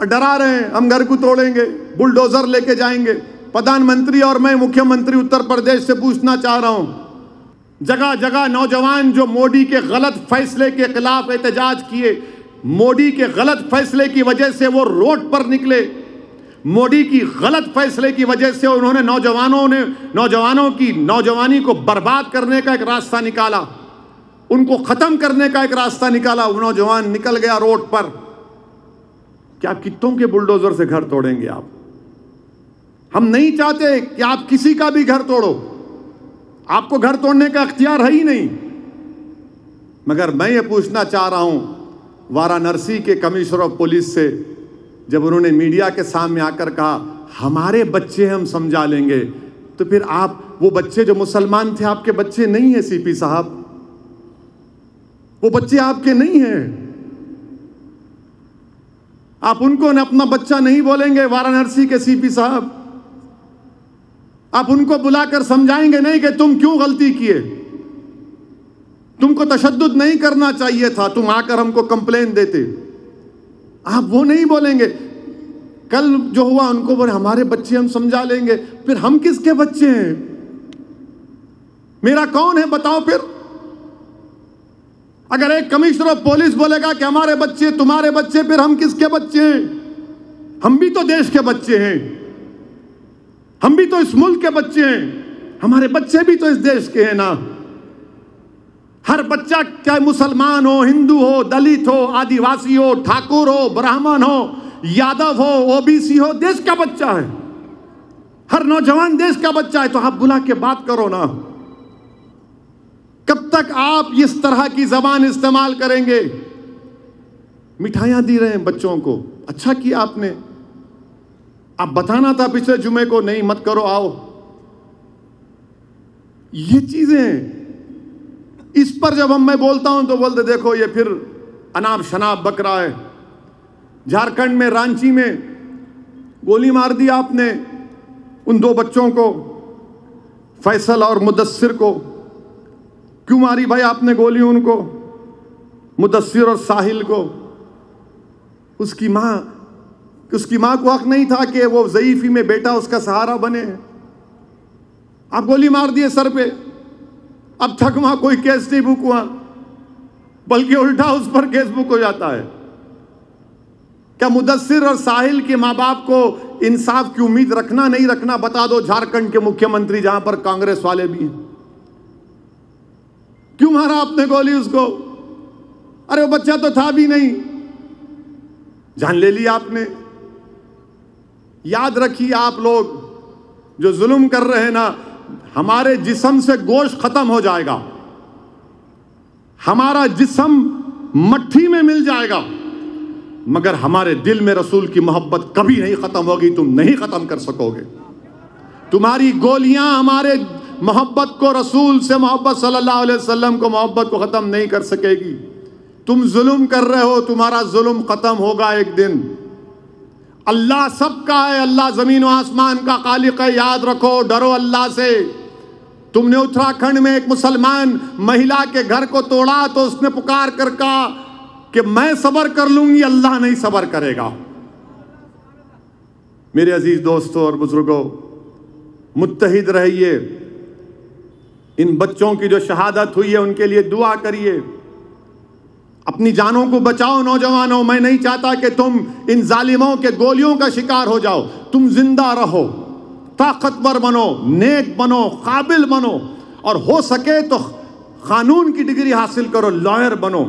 और डरा रहे हैं हम घर को तोड़ेंगे बुलडोजर लेके जाएंगे प्रधानमंत्री और मैं मुख्यमंत्री उत्तर प्रदेश से पूछना चाह रहा हूं जगह जगह नौजवान जो मोदी के गलत फैसले के खिलाफ एहतजाज किए मोदी के गलत फैसले की वजह से वो रोड पर निकले मोदी की गलत फैसले की वजह से उन्होंने नौजवानों ने नौजवानों की नौजवानी को बर्बाद करने का एक रास्ता निकाला उनको ख़त्म करने का एक रास्ता निकाला वो नौजवान निकल गया रोड पर कि आप कितों के बुलडोजर से घर तोड़ेंगे आप हम नहीं चाहते कि आप किसी का भी घर तोड़ो आपको घर तोड़ने का अख्तियार है ही नहीं मगर मैं ये पूछना चाह रहा हूं वाराणसी के कमिश्नर ऑफ पुलिस से जब उन्होंने मीडिया के सामने आकर कहा हमारे बच्चे हम समझा लेंगे तो फिर आप वो बच्चे जो मुसलमान थे आपके बच्चे नहीं है सीपी साहब वो बच्चे आपके नहीं हैं आप उनको ने अपना बच्चा नहीं बोलेंगे वाराणसी के सीपी साहब आप उनको बुलाकर समझाएंगे नहीं कि तुम क्यों गलती किए तुमको तशद नहीं करना चाहिए था तुम आकर हमको कंप्लेन देते आप वो नहीं बोलेंगे कल जो हुआ उनको बोले हमारे बच्चे हम समझा लेंगे फिर हम किसके बच्चे हैं मेरा कौन है बताओ फिर अगर एक कमिश्नर ऑफ पुलिस बोलेगा कि हमारे बच्चे तुम्हारे बच्चे फिर हम किसके बच्चे हैं हम भी तो देश के बच्चे हैं हम भी तो इस मुल्क के बच्चे हैं हमारे बच्चे भी तो इस देश के हैं ना हर बच्चा चाहे मुसलमान हो हिंदू हो दलित हो आदिवासी हो ठाकुर हो ब्राह्मण हो यादव हो ओबीसी हो देश का बच्चा है हर नौजवान देश का बच्चा है तो आप बुला के बात करो ना कब तक आप इस तरह की जबान इस्तेमाल करेंगे मिठाइयां दी रहे हैं बच्चों को अच्छा किया आपने आप बताना था पिछले जुमे को नहीं मत करो आओ ये चीजें इस पर जब हम मैं बोलता हूं तो बोलते देखो ये फिर अनाब शनाब बकरा है झारखंड में रांची में गोली मार दी आपने उन दो बच्चों को फैसल और मुदस्सिर को क्यों मारी भाई आपने गोली उनको मुदस्सिर और साहिल को उसकी माँ उसकी माँ को हक नहीं था कि वो ज़यीफ़ी में बेटा उसका सहारा बने आप गोली मार दिए सर पे अब थकवा कोई केस नहीं बुक हुआ बल्कि उल्टा उस पर केस बुक हो जाता है क्या मुदस्सिर और साहिल के माँ बाप को इंसाफ की उम्मीद रखना नहीं रखना बता दो झारखंड के मुख्यमंत्री जहां पर कांग्रेस वाले भी हैं क्यों मारा आपने गोली उसको अरे वो बच्चा तो था भी नहीं जान ले ली आपने याद रखिए आप लोग जो जुल्म कर रहे हैं ना हमारे जिसम से गोश खत्म हो जाएगा हमारा जिसम मट्टी में मिल जाएगा मगर हमारे दिल में रसूल की मोहब्बत कभी नहीं खत्म होगी तुम नहीं खत्म कर सकोगे तुम्हारी गोलियां हमारे मोहब्बत को रसूल से मोहब्बत सल्लल्लाहु अलैहि वसल्लम को मोहब्बत को ख़त्म नहीं कर सकेगी तुम जुल्म कर रहे हो तुम्हारा जुल्म ख़त्म होगा एक दिन अल्लाह सब का है अल्लाह ज़मीन व आसमान का खालिक है याद रखो डरो अल्लाह से तुमने उत्तराखंड में एक मुसलमान महिला के घर को तोड़ा तो उसने पुकार कर कहा कि मैं सबर कर लूंगी अल्लाह नहीं सबर करेगा मेरे अजीज दोस्तों और बुजुर्गों मुतहद रहिए इन बच्चों की जो शहादत हुई है उनके लिए दुआ करिए अपनी जानों को बचाओ नौजवानों मैं नहीं चाहता कि तुम इन जालिमों के गोलियों का शिकार हो जाओ तुम जिंदा रहो ताकतवर बनो नेक बनो काबिल बनो और हो सके तो कानून की डिग्री हासिल करो लॉयर बनो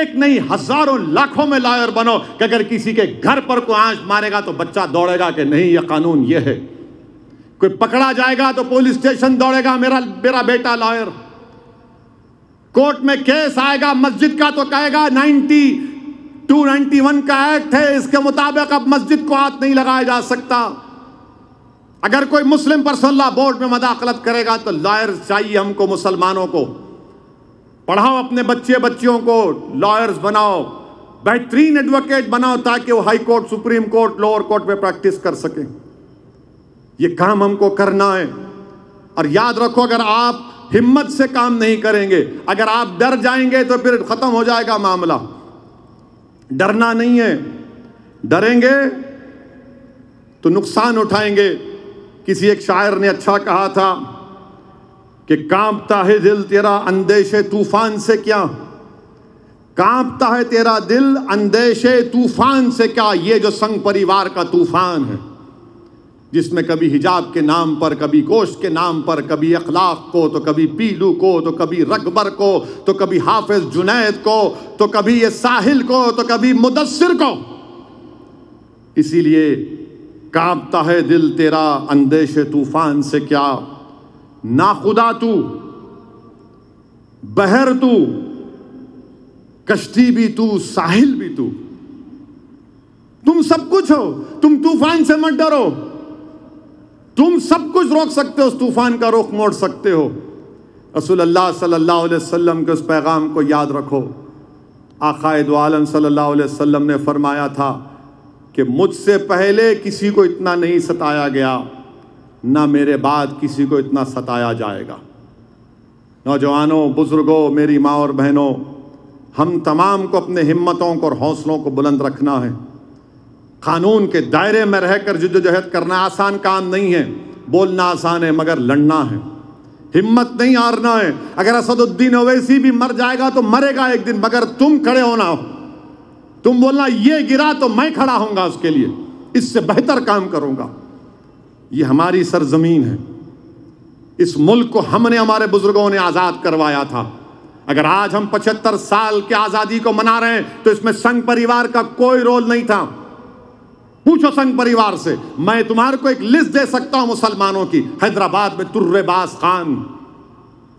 एक नहीं हजारों लाखों में लॉयर बनो कि अगर किसी के घर पर कोई आंच मारेगा तो बच्चा दौड़ेगा कि नहीं यह कानून यह है कोई पकड़ा जाएगा तो पुलिस स्टेशन दौड़ेगा मेरा मेरा बेटा लॉयर कोर्ट में केस आएगा मस्जिद का तो कहेगा 90 291 का एक्ट है इसके मुताबिक अब मस्जिद को हाथ नहीं लगाया जा सकता अगर कोई मुस्लिम पर्सनला बोर्ड में मदाखलत करेगा तो लॉयर चाहिए हमको मुसलमानों को पढ़ाओ अपने बच्चे बच्चियों को लॉयर्स बनाओ बेहतरीन एडवोकेट बनाओ ताकि वो high court supreme court lower court में प्रैक्टिस कर सकें ये काम हमको करना है और याद रखो अगर आप हिम्मत से काम नहीं करेंगे अगर आप डर जाएंगे तो फिर खत्म हो जाएगा मामला डरना नहीं है डरेंगे तो नुकसान उठाएंगे किसी एक शायर ने अच्छा कहा था कि कांपता है दिल तेरा अंदेशे तूफान से क्या कांपता है तेरा दिल अंदेशे तूफान से क्या ये जो संग परिवार का तूफान है जिसमें कभी हिजाब के नाम पर कभी गोश्त के नाम पर कभी अखलाक को तो कभी पीलू को तो कभी रकबर को तो कभी हाफिज जुनैद को तो कभी ये साहिल को तो कभी मुदस्सिर को इसीलिए कांपता है दिल तेरा अंदेश तूफान से क्या नाखुदा तू बहर तू कश्ती भी तू साहिल भी तू तुम सब कुछ हो तुम तूफान से मत डरो तुम सब कुछ रोक सकते हो उस तूफान का रुख मोड़ सकते हो रसूल अल्लाह सल्लल्लाहु अलैहि वसल्लम के उस पैगाम को याद रखो आकायद आलम सल्लल्लाहु अलैहि वसल्लम ने फरमाया था कि मुझसे पहले किसी को इतना नहीं सताया गया ना मेरे बाद किसी को इतना सताया जाएगा नौजवानों बुज़ुर्गों मेरी माँ और बहनों हम तमाम को अपने हिम्मतों को और हौसलों को बुलंद रखना है कानून के दायरे में रहकर जद्दोजहद करना आसान काम नहीं है बोलना आसान है मगर लड़ना है हिम्मत नहीं हारना है अगर असदुद्दीन ओवैसी भी मर जाएगा तो मरेगा एक दिन मगर तुम खड़े होना हो तुम बोलना ये गिरा तो मैं खड़ा होऊंगा उसके लिए इससे बेहतर काम करूंगा ये हमारी सरजमीन है इस मुल्क को हमने हमारे बुजुर्गों ने आज़ाद करवाया था अगर आज हम पचहत्तर साल की आज़ादी को मना रहे हैं तो इसमें संघ परिवार का कोई रोल नहीं था पूछो संघ परिवार से मैं तुम्हारे को एक लिस्ट दे सकता हूं मुसलमानों की हैदराबाद में तुर्रेबाज खान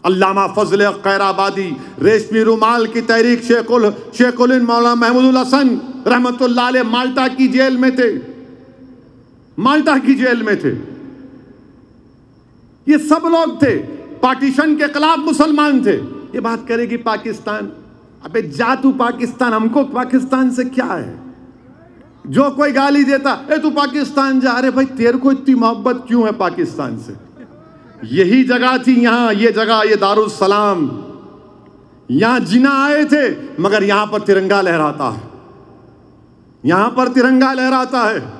अल्लामा फजल खैराबादी रेशमी रुमाल की तहरीक शेखुल शेखुलिन मौलाना महमूद हसन रहमत माल्टा की जेल में थे माल्टा की जेल में थे ये सब लोग थे पार्टीशन के खिलाफ मुसलमान थे ये बात करेगी पाकिस्तान अबे जातू पाकिस्तान हमको पाकिस्तान से क्या है जो कोई गाली देता ए तू पाकिस्तान जा रहे भाई तेरे को इतनी मोहब्बत क्यों है पाकिस्तान से यही जगह थी यहां ये जगह ये दारुसलाम यहां जिना आए थे मगर यहां पर तिरंगा लहराता है यहां पर तिरंगा लहराता है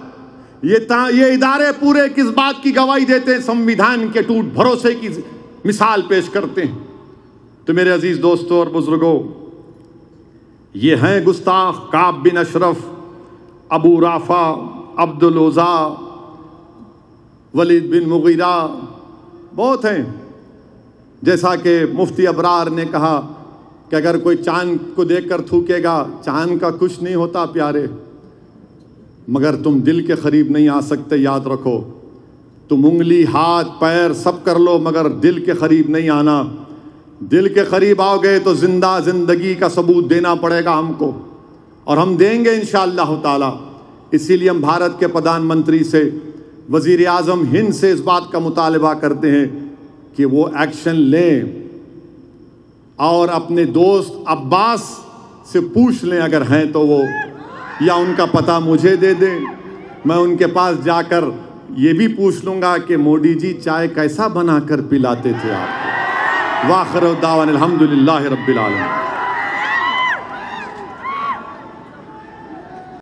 ये ये इदारे पूरे किस बात की गवाही देते हैं संविधान के टूट भरोसे की मिसाल पेश करते हैं तो मेरे अजीज दोस्तों और बुजुर्गों ये हैं गुस्ताख Ka'b bin Ashraf Abu Rafi अब्दुलज़ा वलीद बिन मुगीरा बहुत हैं जैसा कि मुफ्ती अबरार ने कहा कि अगर कोई चांद को देखकर थूकेगा चांद का कुछ नहीं होता प्यारे मगर तुम दिल के करीब नहीं आ सकते याद रखो तुम उंगली हाथ पैर सब कर लो मगर दिल के करीब नहीं आना दिल के करीब आओगे तो ज़िंदा ज़िंदगी का सबूत देना पड़ेगा हमको और हम देंगे इन ताला इसीलिए हम भारत के प्रधानमंत्री से वज़ी अजम हिंद से इस बात का मुतालबा करते हैं कि वो एक्शन लें और अपने दोस्त अब्बास से पूछ लें अगर हैं तो वो या उनका पता मुझे दे दें मैं उनके पास जाकर ये भी पूछ लूँगा कि मोदी जी चाय कैसा बनाकर पिलाते थे आप वाखर दावन अलहमदिल्ला रबालम